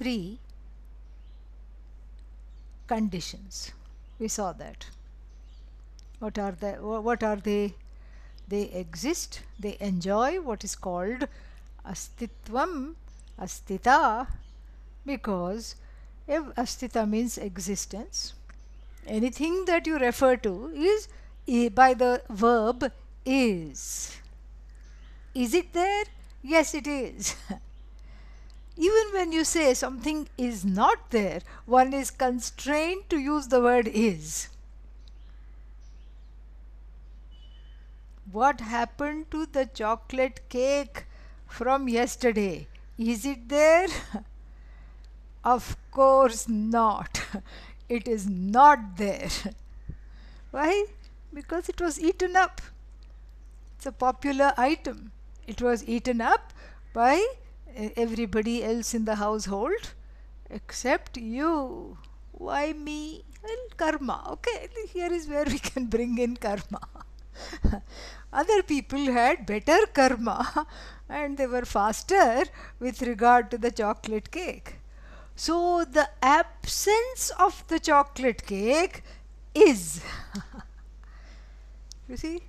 three conditions. We saw that. What are the what are they? They exist, they enjoy what is called astitvam, astita, because if astita means existence. Anything that you refer to is by the verb is. Is it there? Yes, it is. Even when you say something is not there, one is constrained to use the word is. What happened to the chocolate cake from yesterday? Is it there? of course not. it is not there. Why? Because it was eaten up. It's a popular item. It was eaten up by everybody else in the household except you. Why me? Well, karma. Okay, here is where we can bring in karma. Other people had better karma and they were faster with regard to the chocolate cake. So, the absence of the chocolate cake is. you see,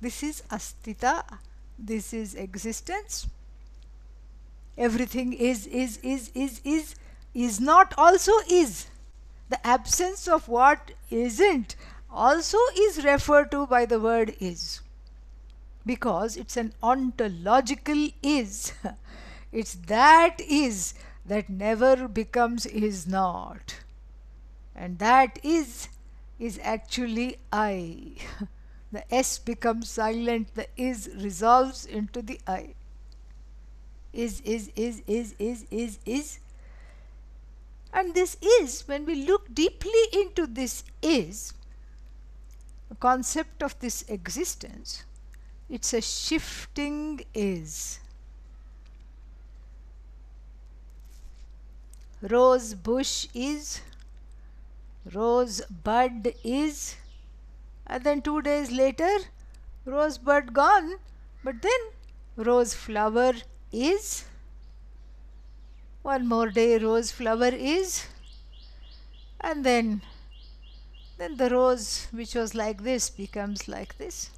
this is astita, this is existence everything is, is, is, is, is, is not also is. The absence of what isn't also is referred to by the word is because it's an ontological is. it's that is that never becomes is not. And that is is actually I. the S becomes silent, the is resolves into the I is, is, is, is, is, is, is. And this is, when we look deeply into this is, concept of this existence, it's a shifting is. Rose bush is, rose bud is, and then two days later, rose bud gone, but then rose flower is one more day rose flower is and then then the rose which was like this becomes like this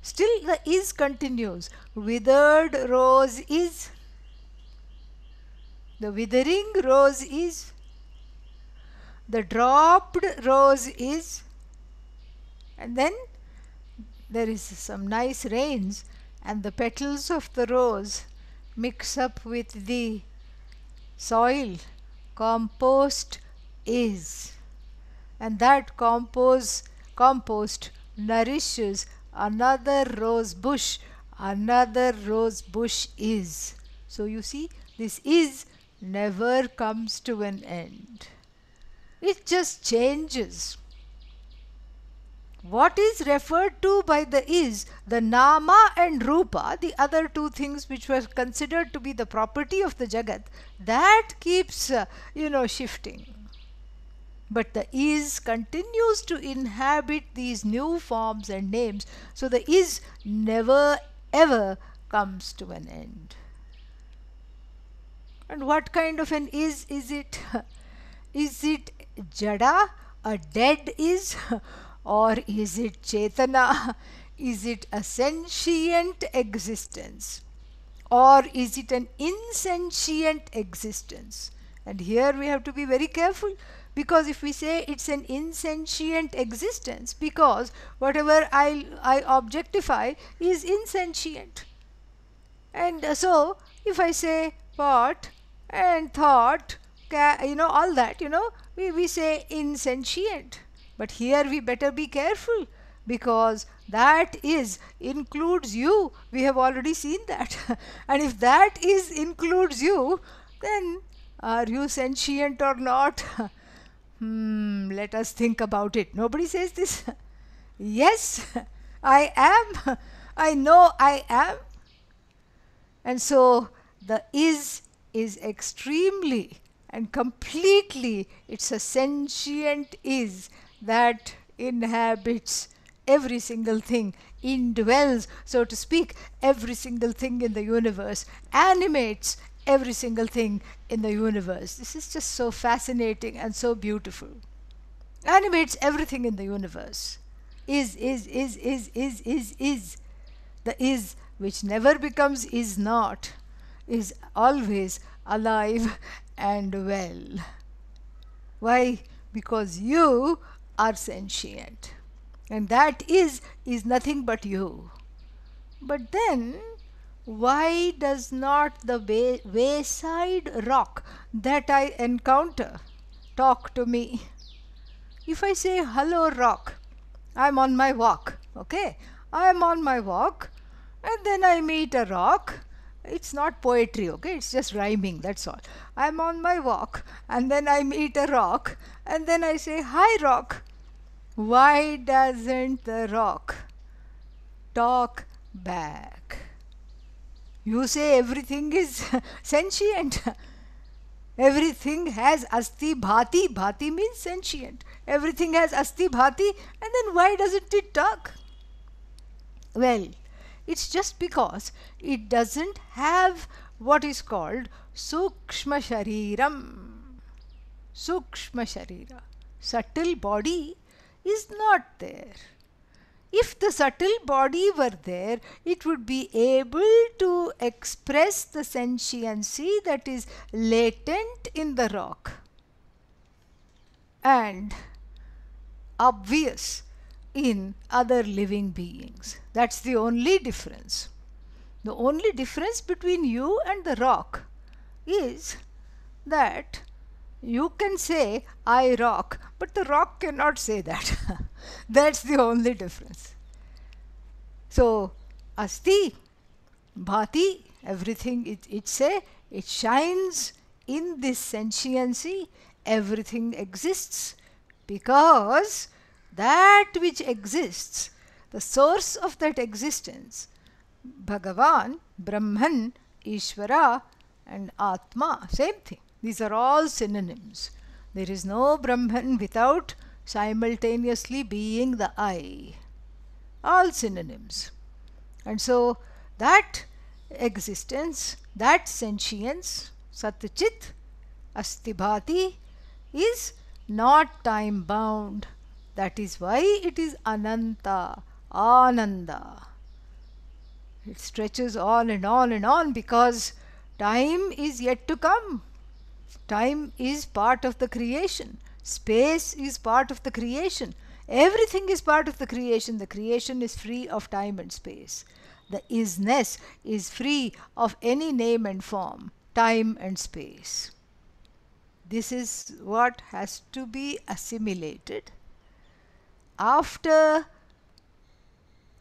still the is continues withered rose is the withering rose is the dropped rose is and then there is some nice rains and the petals of the rose mix up with the soil compost is and that compost compost nourishes another rose bush another rose bush is so you see this is never comes to an end it just changes what is referred to by the is the nama and rupa, the other two things which were considered to be the property of the jagat, that keeps, uh, you know, shifting. But the is continues to inhabit these new forms and names. So the is never ever comes to an end. And what kind of an is is it? is it jada, a dead is? or is it Chetana? Is it a sentient existence? Or is it an insentient existence? And here we have to be very careful because if we say it's an insentient existence because whatever I, I objectify is insentient. And uh, so if I say thought and thought, you know, all that, you know, we, we say insentient but here we better be careful because that is includes you. We have already seen that. and if that is includes you, then are you sentient or not? hmm, let us think about it. Nobody says this. yes, I am. I know I am. And so the is is extremely and completely, it's a sentient is that inhabits every single thing, indwells, so to speak, every single thing in the universe, animates every single thing in the universe. This is just so fascinating and so beautiful. Animates everything in the universe. Is, is, is, is, is, is, is. The is which never becomes is not is always alive and well. Why? Because you are sentient and that is is nothing but you but then why does not the way, wayside rock that i encounter talk to me if i say hello rock i'm on my walk okay i'm on my walk and then i meet a rock it's not poetry okay it's just rhyming that's all i'm on my walk and then i meet a rock and then i say hi rock why doesn't the rock talk back? You say everything is sentient. everything has asti bhati. Bhati means sentient. Everything has asti bhati, and then why doesn't it talk? Well, it's just because it doesn't have what is called sukshma shariram. Sukshma sharira. Subtle body is not there. If the subtle body were there, it would be able to express the sentiency that is latent in the rock and obvious in other living beings. That's the only difference. The only difference between you and the rock is that you can say, I rock, but the rock cannot say that. That's the only difference. So, asti, bhati, everything, it, it's a, it shines in this sentiency, everything exists because that which exists, the source of that existence, Bhagavan, Brahman, Ishvara, and Atma, same thing. These are all synonyms. There is no Brahman without simultaneously being the I. All synonyms. And so that existence, that sentience, Satchit, Astibhati, is not time bound. That is why it is Ananta, Ananda. It stretches on and on and on because time is yet to come. Time is part of the creation. Space is part of the creation. Everything is part of the creation. The creation is free of time and space. The isness is free of any name and form, time and space. This is what has to be assimilated. After,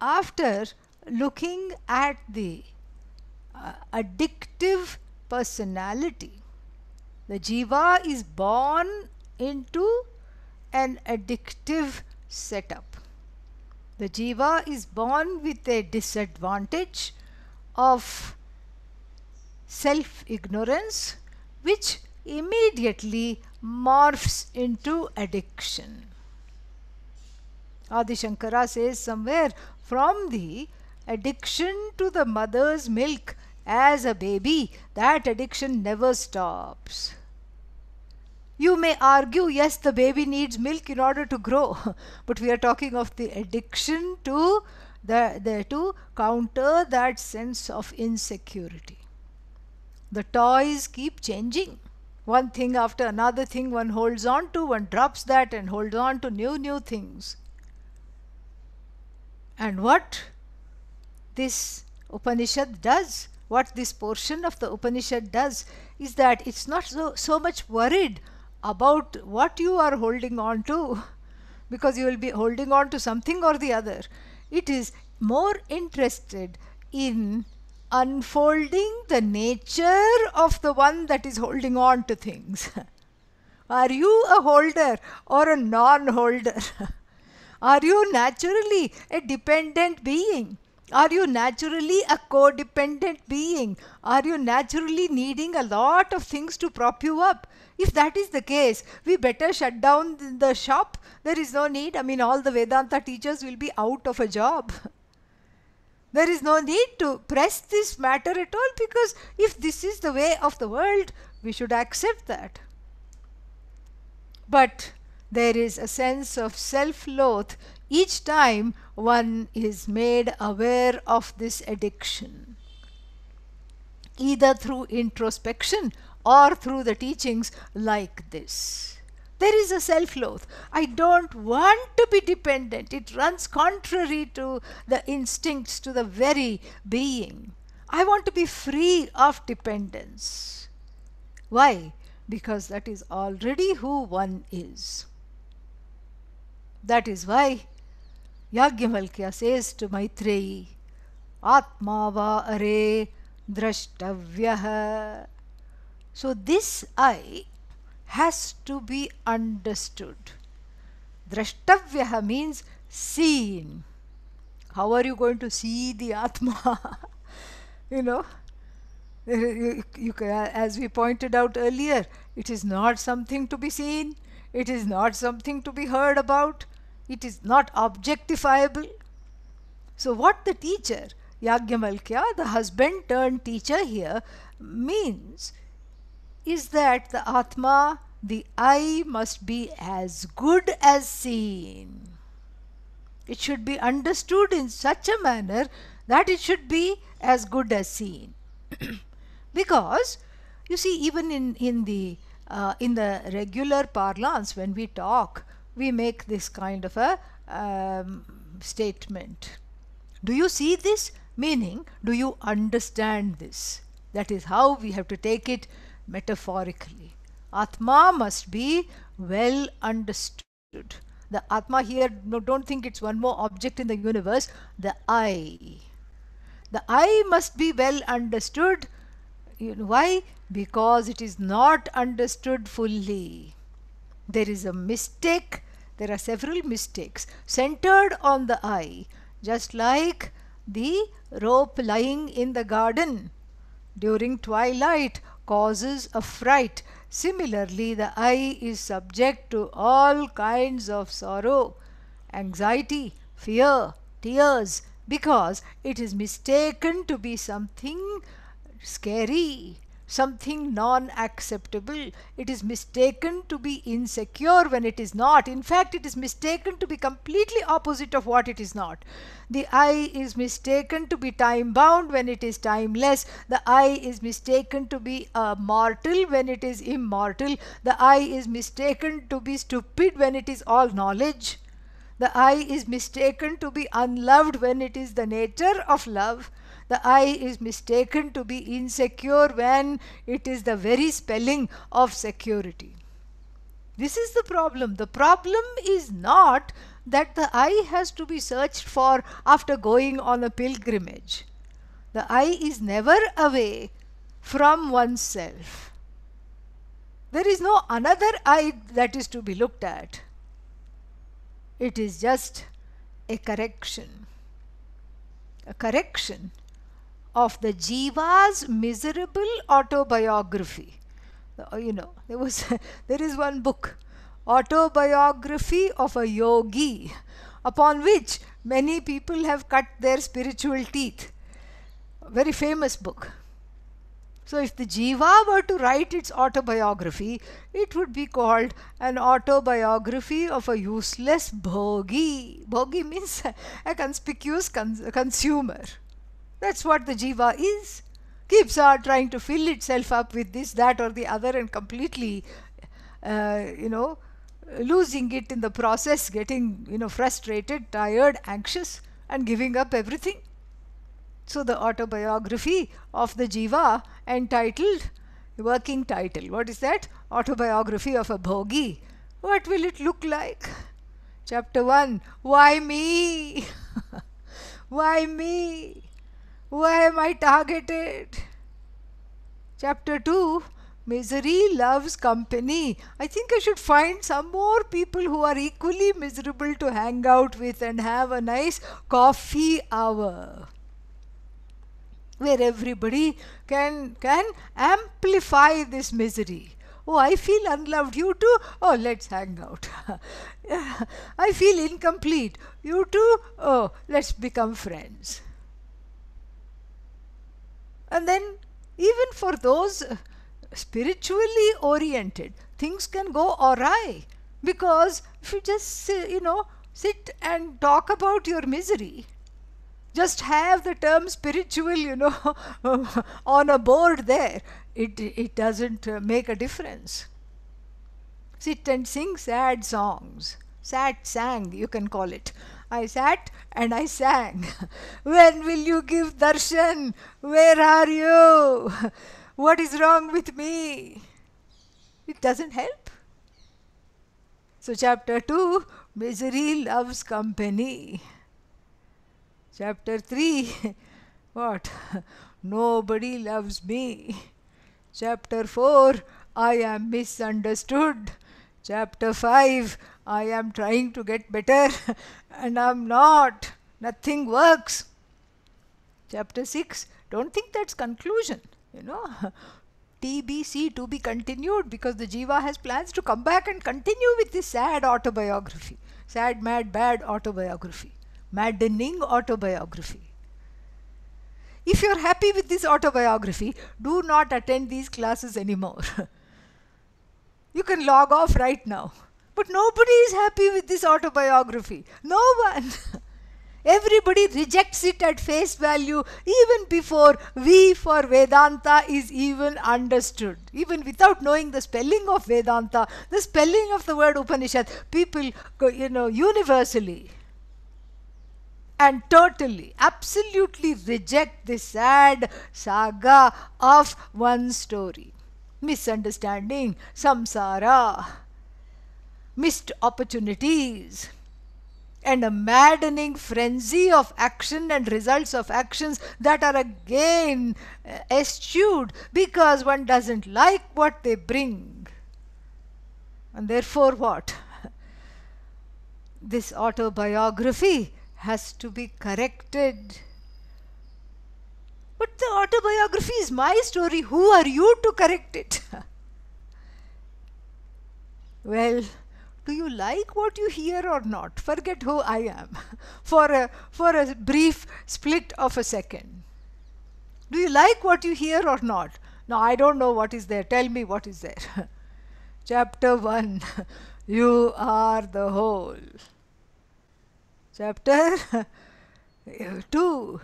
after looking at the uh, addictive personality the jiva is born into an addictive setup. The jiva is born with a disadvantage of self ignorance, which immediately morphs into addiction. Adi Shankara says somewhere from the addiction to the mother's milk as a baby, that addiction never stops. You may argue, yes, the baby needs milk in order to grow, but we are talking of the addiction to the, the to counter that sense of insecurity. The toys keep changing. One thing after another thing one holds on to, one drops that and holds on to new, new things. And what this Upanishad does what this portion of the Upanishad does is that it's not so, so much worried about what you are holding on to because you will be holding on to something or the other. It is more interested in unfolding the nature of the one that is holding on to things. Are you a holder or a non holder? Are you naturally a dependent being? Are you naturally a codependent being? Are you naturally needing a lot of things to prop you up? If that is the case, we better shut down the shop. There is no need. I mean, all the Vedanta teachers will be out of a job. There is no need to press this matter at all because if this is the way of the world, we should accept that. But there is a sense of self-loath each time one is made aware of this addiction. Either through introspection or through the teachings like this. There is a self-loath. I don't want to be dependent. It runs contrary to the instincts, to the very being. I want to be free of dependence. Why? Because that is already who one is. That is why Yagyavalkya says to Maitreyi, Atma va are drashtavyaha. So this I has to be understood. Drashtavyaha means seen. How are you going to see the Atma? you know, you, you, you, as we pointed out earlier, it is not something to be seen it is not something to be heard about. It is not objectifiable. So what the teacher, Yagyamalkya, the husband turned teacher here, means is that the Atma, the I, must be as good as seen. It should be understood in such a manner that it should be as good as seen. because you see even in, in the uh, in the regular parlance when we talk we make this kind of a um, statement. Do you see this? Meaning, do you understand this? That is how we have to take it metaphorically. Atma must be well understood. The Atma here, no, don't think it's one more object in the universe, the I. The I must be well understood why? Because it is not understood fully. There is a mistake, there are several mistakes centered on the eye, just like the rope lying in the garden during twilight causes a fright. Similarly, the eye is subject to all kinds of sorrow, anxiety, fear, tears because it is mistaken to be something scary, something non acceptable. It is mistaken to be insecure when it is not. In fact, it is mistaken to be completely opposite of what it is not. The I is mistaken to be time bound when it is timeless. The I is mistaken to be a uh, mortal when it is immortal. The I is mistaken to be stupid when it is all knowledge. The I is mistaken to be unloved when it is the nature of love. The I is mistaken to be insecure when it is the very spelling of security. This is the problem. The problem is not that the I has to be searched for after going on a pilgrimage. The I is never away from oneself. There is no another I that is to be looked at. It is just a correction. A correction of the Jiva's miserable autobiography. Uh, you know, there was there is one book, Autobiography of a Yogi, upon which many people have cut their spiritual teeth. A very famous book. So if the Jiva were to write its autobiography, it would be called an autobiography of a useless bhogi. Bhogi means a conspicuous cons consumer. That's what the jiva is. Keeps on trying to fill itself up with this, that, or the other, and completely, uh, you know, losing it in the process, getting, you know, frustrated, tired, anxious, and giving up everything. So, the autobiography of the jiva entitled, working title, what is that? Autobiography of a bhogi. What will it look like? Chapter 1 Why me? Why me? Why am I targeted? Chapter 2 Misery loves company. I think I should find some more people who are equally miserable to hang out with and have a nice coffee hour where everybody can can amplify this misery oh i feel unloved you too oh let's hang out i feel incomplete you too oh let's become friends and then even for those spiritually oriented, things can go awry because if you just, you know, sit and talk about your misery, just have the term spiritual, you know, on a board there, it, it doesn't uh, make a difference. Sit and sing sad songs, sad sang, you can call it. I sat and I sang. when will you give darshan? Where are you? what is wrong with me? It doesn't help. So, chapter 2 Misery loves company. Chapter 3 What? Nobody loves me. Chapter 4 I am misunderstood. Chapter 5 I am trying to get better and I am not. Nothing works. Chapter 6 Don't think that's conclusion, you know. TBC to be continued because the Jiva has plans to come back and continue with this sad autobiography. Sad, mad, bad autobiography. Maddening autobiography. If you are happy with this autobiography, do not attend these classes anymore. you can log off right now. But nobody is happy with this autobiography. No one. Everybody rejects it at face value even before V for Vedanta is even understood. Even without knowing the spelling of Vedanta, the spelling of the word Upanishad, people, you know, universally and totally, absolutely reject this sad saga of one story. Misunderstanding, samsara, missed opportunities and a maddening frenzy of action and results of actions that are again uh, eschewed because one doesn't like what they bring. And therefore, what? this autobiography has to be corrected. But the autobiography is my story. Who are you to correct it? well, do you like what you hear or not? Forget who I am for a, for a brief split of a second. Do you like what you hear or not? No, I don't know what is there. Tell me what is there. Chapter 1 You are the whole. Chapter 2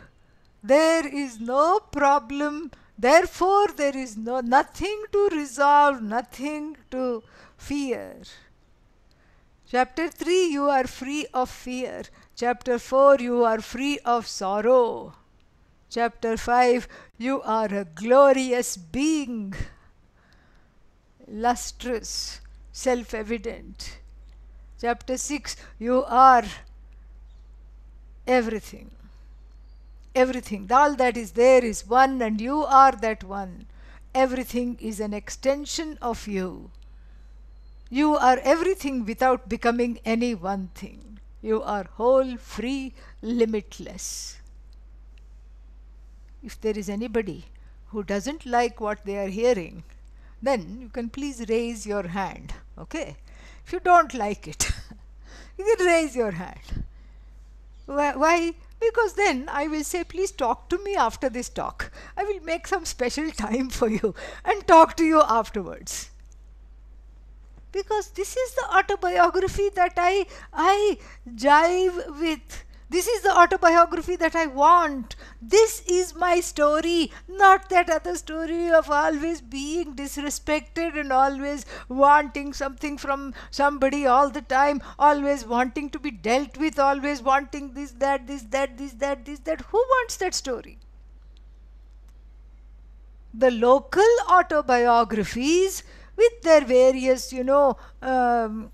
There is no problem. Therefore, there is no nothing to resolve, nothing to fear. Chapter 3 you are free of fear. Chapter 4 you are free of sorrow. Chapter 5 you are a glorious being, lustrous, self evident. Chapter 6 you are everything. Everything. All that is there is one, and you are that one. Everything is an extension of you. You are everything without becoming any one thing. You are whole, free, limitless. If there is anybody who doesn't like what they are hearing, then you can please raise your hand, okay? If you don't like it, you can raise your hand. Why? Because then I will say, please talk to me after this talk. I will make some special time for you and talk to you afterwards because this is the autobiography that I, I jive with. This is the autobiography that I want. This is my story, not that other story of always being disrespected and always wanting something from somebody all the time, always wanting to be dealt with, always wanting this, that, this, that, this, that, this, that. Who wants that story? The local autobiographies with their various, you know, um,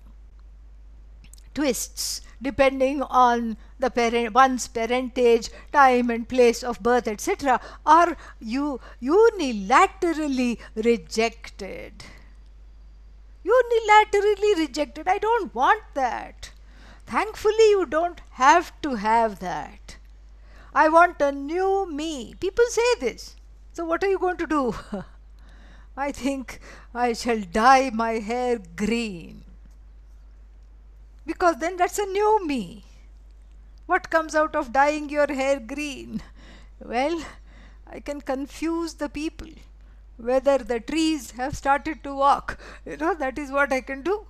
twists depending on the parent one's parentage time and place of birth etc are you unilaterally rejected unilaterally rejected i don't want that thankfully you don't have to have that i want a new me people say this so what are you going to do I think I shall dye my hair green. Because then that's a new me. What comes out of dyeing your hair green? Well, I can confuse the people whether the trees have started to walk. You know, that is what I can do.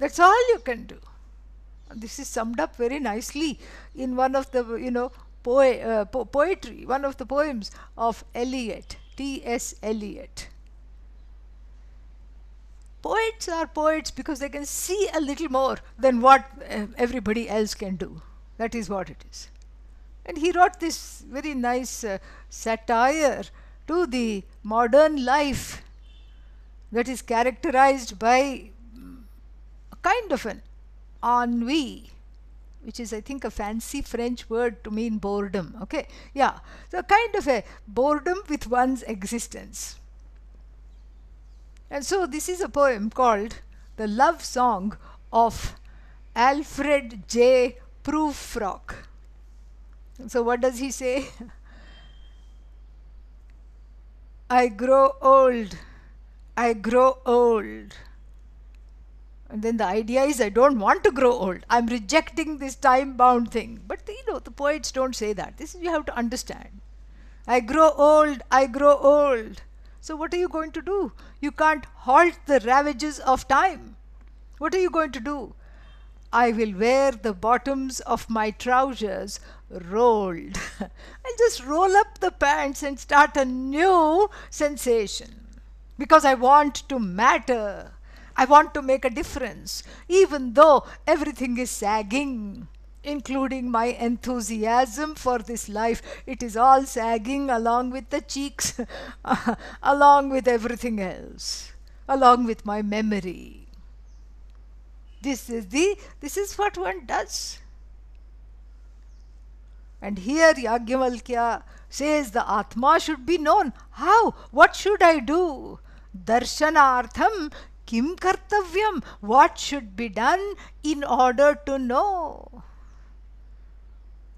That's all you can do. This is summed up very nicely in one of the, you know, po uh, po poetry, one of the poems of Eliot, T.S. Eliot poets are poets because they can see a little more than what uh, everybody else can do. That is what it is. And he wrote this very nice uh, satire to the modern life that is characterized by mm, a kind of an ennui, which is, I think, a fancy French word to mean boredom. Okay, yeah, so kind of a boredom with one's existence. And so this is a poem called The Love Song of Alfred J. Prufrock. So what does he say? I grow old, I grow old. And then the idea is I don't want to grow old. I'm rejecting this time-bound thing. But you know, the poets don't say that. This you have to understand. I grow old, I grow old. So what are you going to do? You can't halt the ravages of time. What are you going to do? I will wear the bottoms of my trousers rolled. I'll just roll up the pants and start a new sensation because I want to matter. I want to make a difference even though everything is sagging including my enthusiasm for this life. It is all sagging along with the cheeks, along with everything else, along with my memory. This is the this is what one does. And here Yagyavalkya says the Atma should be known. How? What should I do? Darshanartham kim kartavyam? What should be done in order to know?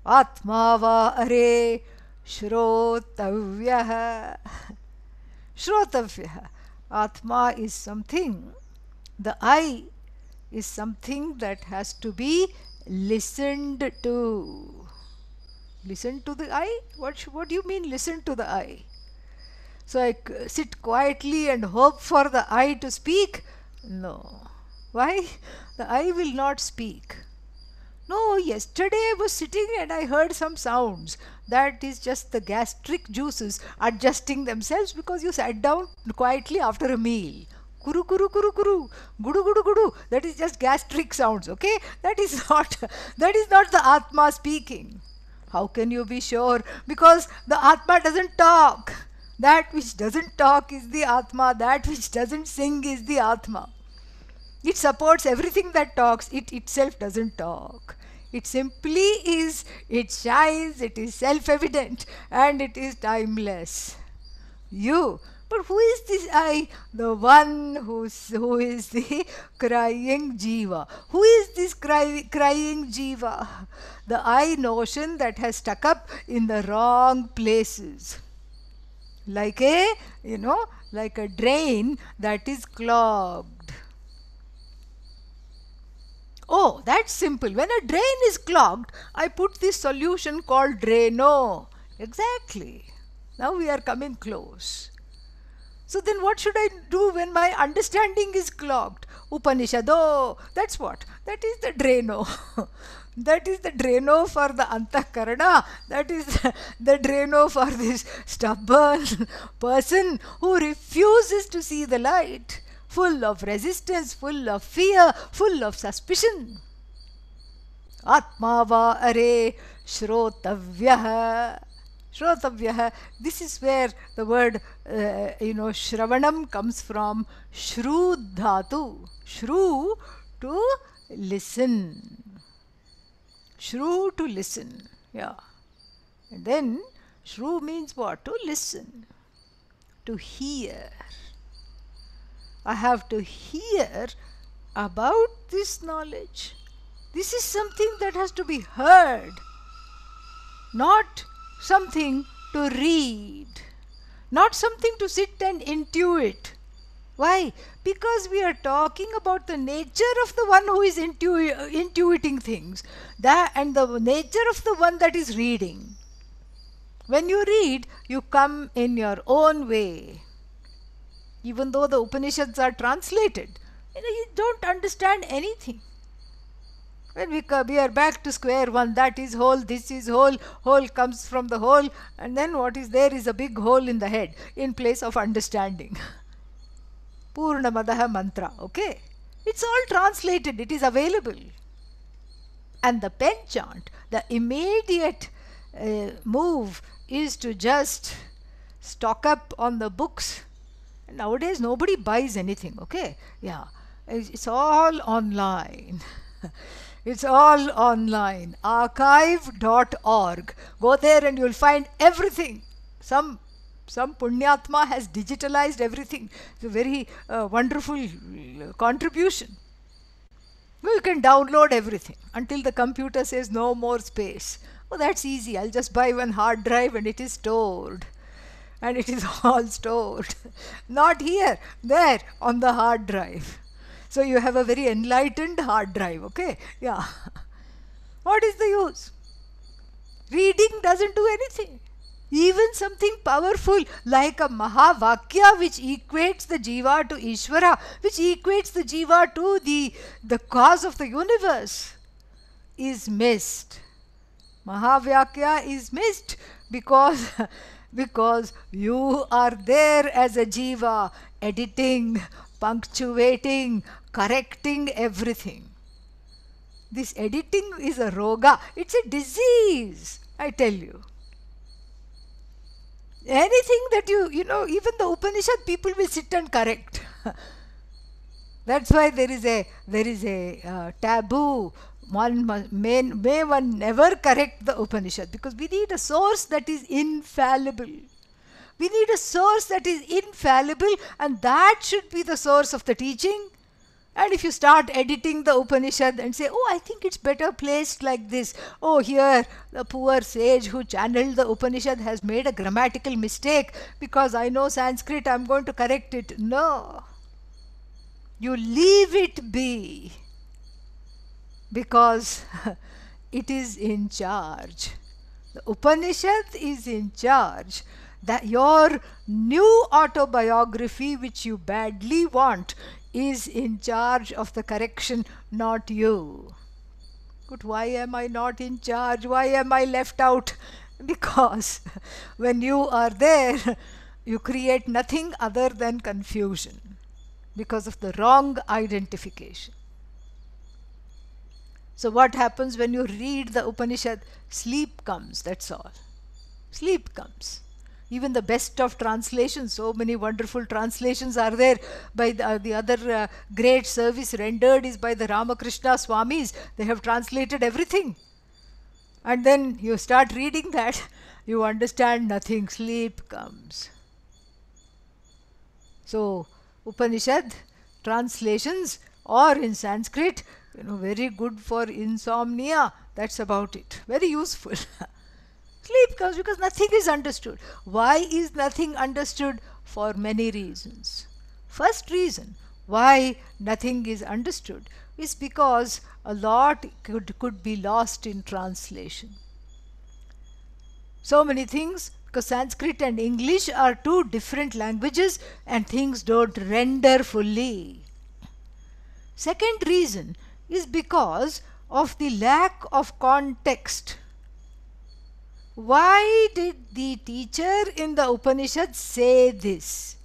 Atma आत्मा वा अरे श्रोतव्यः श्रोतव्यः Atma is something the I is something that has to be listened to listen to the I what what do you mean listen to the I so I sit quietly and hope for the I to speak no why the I will not speak no, yesterday I was sitting and I heard some sounds. That is just the gastric juices adjusting themselves because you sat down quietly after a meal. Kuru kuru kuru kuru, gudu gudu gudu. That is just gastric sounds. Okay, that is not that is not the atma speaking. How can you be sure? Because the atma doesn't talk. That which doesn't talk is the atma. That which doesn't sing is the atma. It supports everything that talks. It itself doesn't talk. It simply is, it shines, it is self-evident and it is timeless. You, but who is this I? The one who's, who is the crying jiva. Who is this cry, crying jiva? The I notion that has stuck up in the wrong places. Like a, you know, like a drain that is clogged. Oh, that's simple. When a drain is clogged, I put this solution called Drano. Exactly. Now we are coming close. So then what should I do when my understanding is clogged? Upanishado. That's what? That is the Drano. that is the Drano for the Antakarana. That is the, the Drano for this stubborn person who refuses to see the light full of resistance, full of fear, full of suspicion. Atma va are shrotavyaha. Shrotavyah, this is where the word, uh, you know, Shravanam comes from Shru Shru to listen. Shru to listen. Yeah. And then Shru means what? To listen. To hear. I have to hear about this knowledge. This is something that has to be heard, not something to read, not something to sit and intuit. Why? Because we are talking about the nature of the one who is intu- intuiting things that, and the nature of the one that is reading. When you read, you come in your own way even though the Upanishads are translated. You, know, you don't understand anything. When we, we are back to square one, that is whole, this is whole, whole comes from the whole, and then what is there is a big hole in the head in place of understanding. Purnamadaha mantra, okay? It's all translated, it is available. And the pen chant, the immediate uh, move is to just stock up on the books nowadays nobody buys anything okay yeah it's, it's all online it's all online archive.org go there and you'll find everything some some punyatma has digitalized everything it's a very uh, wonderful uh, contribution you can download everything until the computer says no more space oh that's easy i'll just buy one hard drive and it is stored and it is all stored. Not here, there on the hard drive. So you have a very enlightened hard drive, okay? Yeah. What is the use? Reading doesn't do anything. Even something powerful like a Mahavakya which equates the Jiva to Ishvara, which equates the Jiva to the, the cause of the universe is missed. Mahavakya is missed because because you are there as a jiva, editing, punctuating, correcting everything. This editing is a roga, it's a disease, I tell you. Anything that you, you know, even the Upanishad people will sit and correct. That's why there is a, there is a uh, taboo one may, may one never correct the Upanishad because we need a source that is infallible. We need a source that is infallible and that should be the source of the teaching. And if you start editing the Upanishad and say, oh, I think it's better placed like this. Oh, here the poor sage who channeled the Upanishad has made a grammatical mistake because I know Sanskrit, I'm going to correct it. No. You leave it be because it is in charge. The Upanishad is in charge. That your new autobiography, which you badly want, is in charge of the correction, not you. But why am I not in charge? Why am I left out? Because when you are there, you create nothing other than confusion because of the wrong identification. So what happens when you read the Upanishad? Sleep comes, that's all. Sleep comes. Even the best of translations, so many wonderful translations are there by the, uh, the other uh, great service rendered is by the Ramakrishna Swamis. They have translated everything. And then you start reading that, you understand nothing, sleep comes. So, Upanishad translations or in Sanskrit you know very good for insomnia that's about it very useful sleep comes because nothing is understood why is nothing understood for many reasons first reason why nothing is understood is because a lot could, could be lost in translation so many things because sanskrit and english are two different languages and things don't render fully second reason is because of the lack of context. Why did the teacher in the Upanishad say this?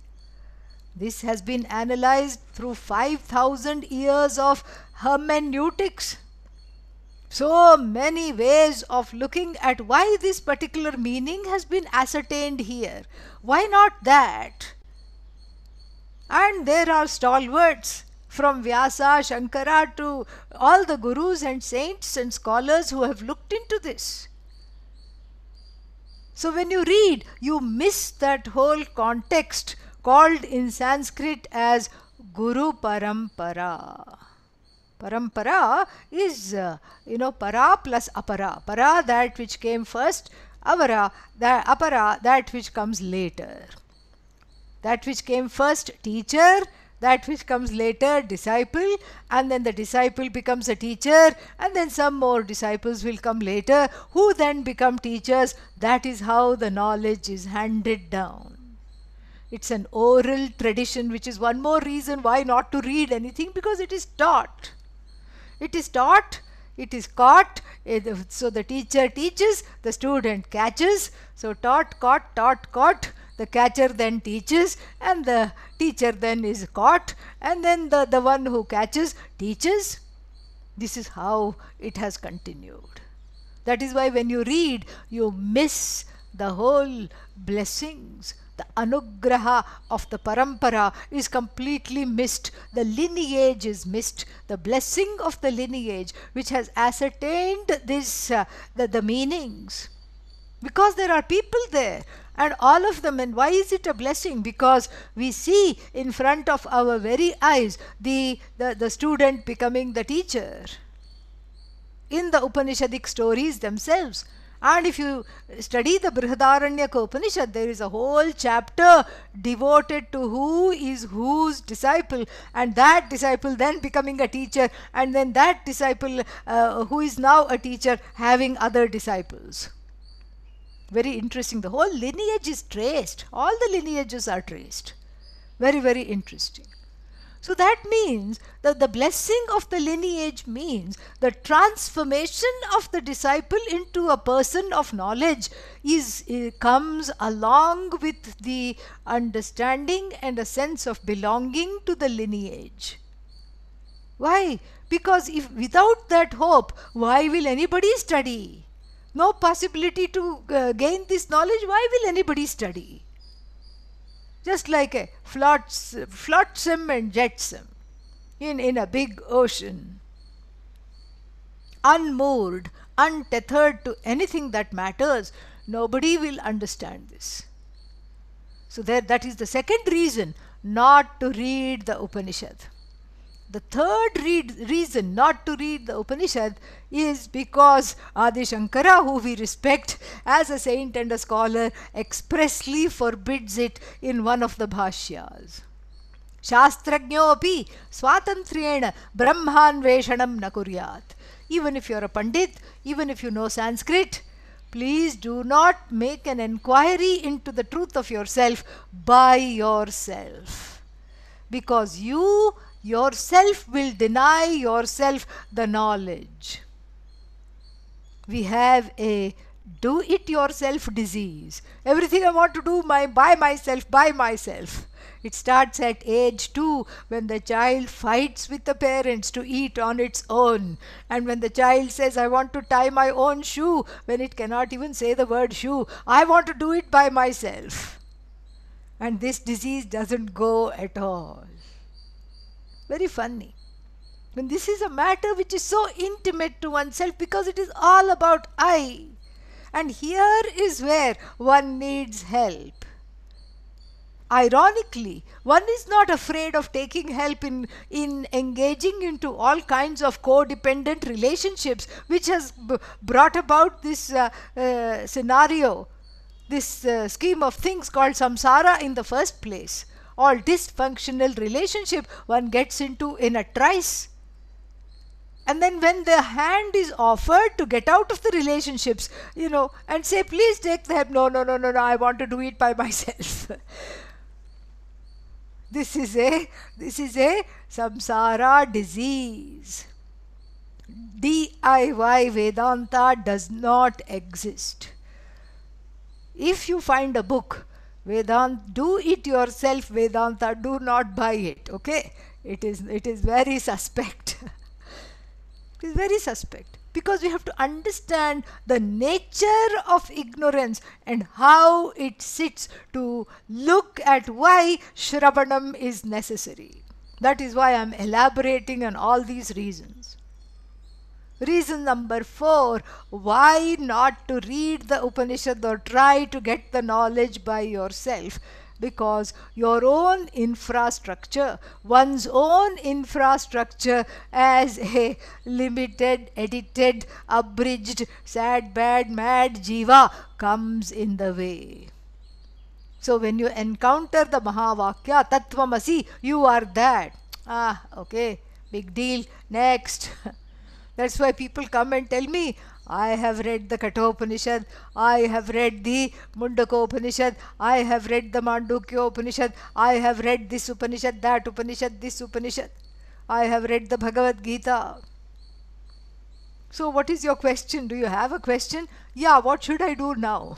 This has been analyzed through 5000 years of hermeneutics. So many ways of looking at why this particular meaning has been ascertained here. Why not that? And there are stalwarts from Vyasa, Shankara to all the gurus and saints and scholars who have looked into this. So when you read, you miss that whole context called in Sanskrit as Guru Parampara. Parampara is, uh, you know, para plus apara. Para, that which came first, avara, that apara, that which comes later. That which came first, teacher, that which comes later disciple and then the disciple becomes a teacher and then some more disciples will come later who then become teachers that is how the knowledge is handed down it's an oral tradition which is one more reason why not to read anything because it is taught it is taught it is caught eh, so the teacher teaches the student catches so taught caught taught caught the catcher then teaches and the teacher then is caught and then the, the one who catches teaches. This is how it has continued. That is why when you read, you miss the whole blessings. The anugraha of the parampara is completely missed. The lineage is missed. The blessing of the lineage which has ascertained this, uh, the, the meanings. Because there are people there and all of them. And why is it a blessing? Because we see in front of our very eyes the, the, the student becoming the teacher in the Upanishadic stories themselves. And if you study the Brihadaranyaka Upanishad, there is a whole chapter devoted to who is whose disciple, and that disciple then becoming a teacher, and then that disciple uh, who is now a teacher having other disciples very interesting the whole lineage is traced all the lineages are traced very very interesting so that means that the blessing of the lineage means the transformation of the disciple into a person of knowledge is eh, comes along with the understanding and a sense of belonging to the lineage. Why? Because if without that hope, why will anybody study? no possibility to uh, gain this knowledge, why will anybody study? Just like a flotsam and jetsam in, in a big ocean, unmoored, untethered to anything that matters, nobody will understand this. So there, that is the second reason not to read the Upanishad the third reason not to read the Upanishad is because Adi Shankara, who we respect as a saint and a scholar, expressly forbids it in one of the Bhashyas. शास्त्रज्ञोपि स्वातन्त्र्येण ब्रह्मान्वेषणं न nakuryat. even if you are a pandit even if you know sanskrit please do not make an inquiry into the truth of yourself by yourself because you yourself will deny yourself the knowledge. We have a do it yourself disease. Everything I want to do my by myself, by myself. It starts at age 2 when the child fights with the parents to eat on its own. And when the child says, I want to tie my own shoe, when it cannot even say the word shoe, I want to do it by myself. And this disease doesn't go at all. Very funny. When this is a matter which is so intimate to oneself because it is all about I. And here is where one needs help. Ironically, one is not afraid of taking help in, in engaging into all kinds of codependent relationships, which has b- brought about this uh, uh, scenario, this uh, scheme of things called samsara in the first place or dysfunctional relationship one gets into in a trice. And then when the hand is offered to get out of the relationships, you know, and say, please take the help. No, no, no, no, no, I want to do it by myself. this is a, this is a samsara disease. DIY Vedanta does not exist. If you find a book Vedanta, do it yourself Vedanta, do not buy it, okay? It is, it is very suspect. it is very suspect because we have to understand the nature of ignorance and how it sits to look at why Shravanam is necessary. That is why I am elaborating on all these reasons. Reason number four why not to read the Upanishad or try to get the knowledge by yourself? Because your own infrastructure, one's own infrastructure as a limited, edited, abridged, sad, bad, mad jiva comes in the way. So when you encounter the Mahavakya, Tattvamasi, you are that. Ah, okay, big deal. Next. That's why people come and tell me, I have read the Kathopanishad, I have read the Mundaka Upanishad, I have read the Mandukya Upanishad, I have read this Upanishad, that Upanishad, this Upanishad, I have read the Bhagavad Gita. So what is your question? Do you have a question? Yeah, what should I do now?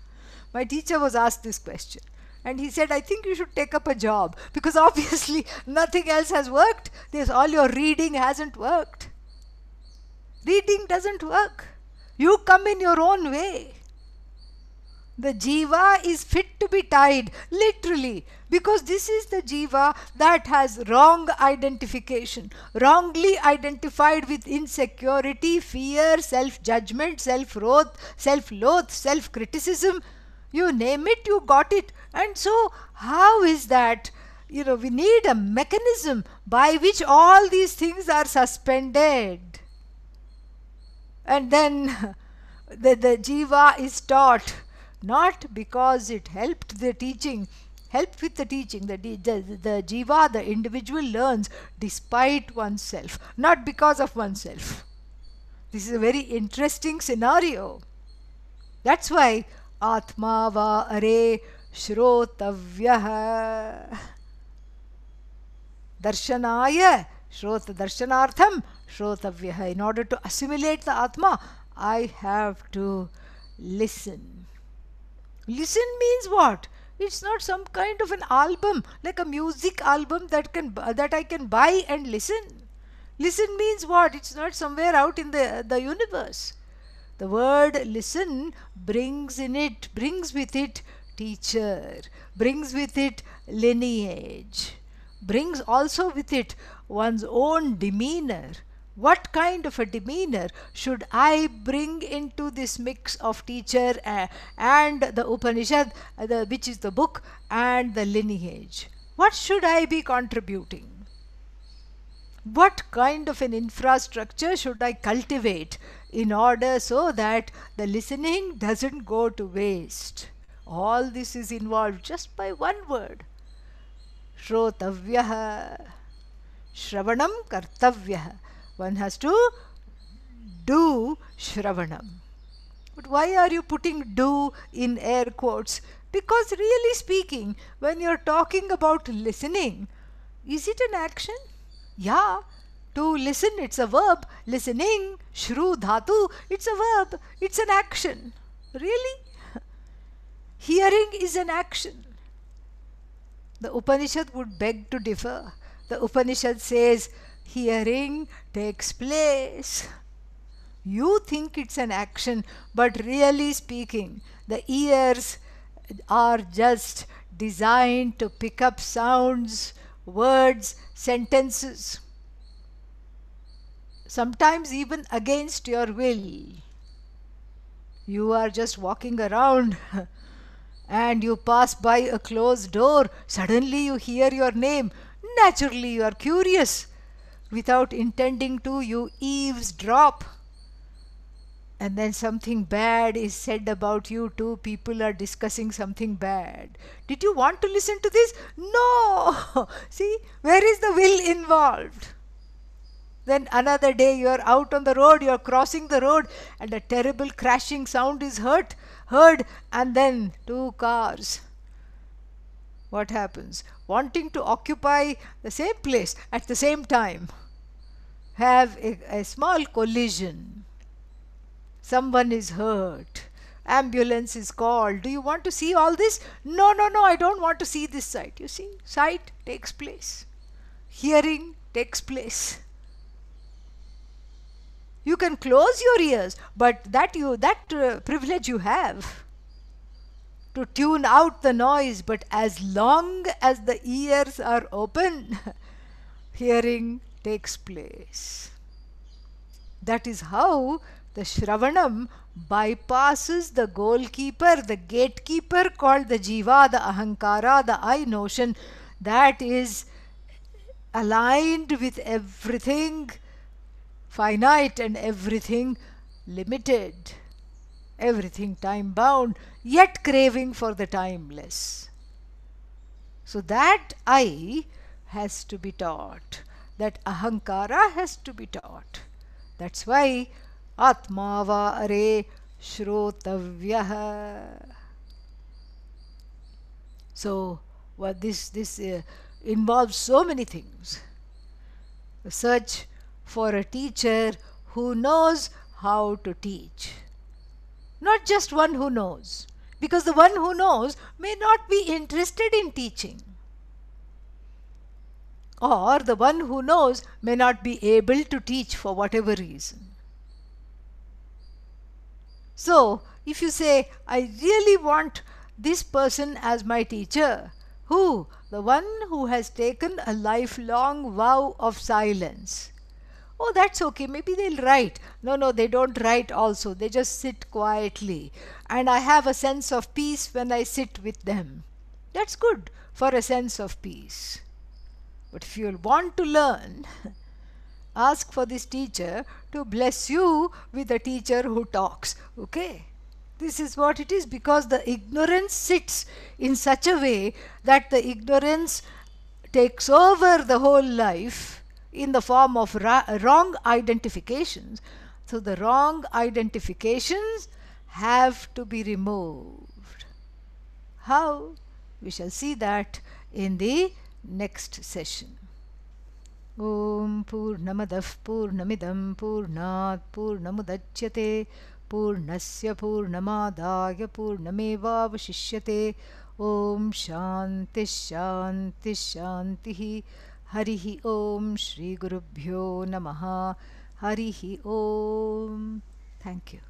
My teacher was asked this question and he said, I think you should take up a job because obviously nothing else has worked. This all your reading hasn't worked. Reading doesn't work. You come in your own way. The jiva is fit to be tied, literally, because this is the jiva that has wrong identification, wrongly identified with insecurity, fear, self judgment, self wrath, self loath, self criticism. You name it, you got it. And so, how is that? You know, we need a mechanism by which all these things are suspended. And then the, the jiva is taught not because it helped the teaching, helped with the teaching. The, the, the jiva, the individual learns despite oneself, not because of oneself. This is a very interesting scenario. That's why Atma va are shrotavyaha. Darshanaya, shrota darshanartham Shrotavyah. In order to assimilate the Atma, I have to listen. Listen means what? It's not some kind of an album, like a music album that can that I can buy and listen. Listen means what? It's not somewhere out in the the universe. The word listen brings in it, brings with it teacher, brings with it lineage, brings also with it one's own demeanor, what kind of a demeanor should I bring into this mix of teacher uh, and the Upanishad, uh, the, which is the book, and the lineage? What should I be contributing? What kind of an infrastructure should I cultivate in order so that the listening doesn't go to waste? All this is involved just by one word. Shrotavyah. Shravanam Kartavyah. One has to do Shravanam. But why are you putting do in air quotes? Because really speaking, when you're talking about listening, is it an action? Yeah. To listen, it's a verb. Listening, shru dhatu, it's a verb. It's an action. Really? Hearing is an action. The Upanishad would beg to differ. The Upanishad says, hearing takes place. You think it's an action, but really speaking, the ears are just designed to pick up sounds, words, sentences, sometimes even against your will. You are just walking around and you pass by a closed door, suddenly you hear your name. Naturally, you are curious without intending to, you eavesdrop. And then something bad is said about you too. People are discussing something bad. Did you want to listen to this? No! See, where is the will involved? Then another day you are out on the road, you are crossing the road, and a terrible crashing sound is heard, heard, and then two cars what happens? Wanting to occupy the same place at the same time have a, a small collision, someone is hurt, ambulance is called. Do you want to see all this? No, no, no, I don't want to see this sight. You see, sight takes place, hearing takes place. You can close your ears, but that you that uh, privilege you have to tune out the noise. But as long as the ears are open, hearing takes place. That is how the Shravanam bypasses the goalkeeper, the gatekeeper called the Jiva, the Ahankara, the I notion that is aligned with everything finite and everything limited, everything time bound, yet craving for the timeless. So that I has to be taught that ahankara has to be taught. That's why atmava are shrotavyaha. So well, this, this uh, involves so many things. Search for a teacher who knows how to teach. Not just one who knows because the one who knows may not be interested in teaching or the one who knows may not be able to teach for whatever reason. So, if you say, I really want this person as my teacher, who? The one who has taken a lifelong vow of silence. Oh, that's okay, maybe they'll write. No, no, they don't write also, they just sit quietly. And I have a sense of peace when I sit with them. That's good for a sense of peace. But if you want to learn, ask for this teacher to bless you with a teacher who talks. Okay? This is what it is because the ignorance sits in such a way that the ignorance takes over the whole life in the form of wrong identifications. So the wrong identifications have to be removed. How? We shall see that in the next session. ॐ पूर्णमदः पूर्णमिदं पूर्णात् पूर्णमुदच्यते पूर्णस्य पूर्णमादाय पूर्णमेवावशिष्यते ॐ शान्तिश्शान्तिश्शान्तिः हरिः ॐ श्रीगुरुभ्यो नमः हरिः ॐ थेङ्क्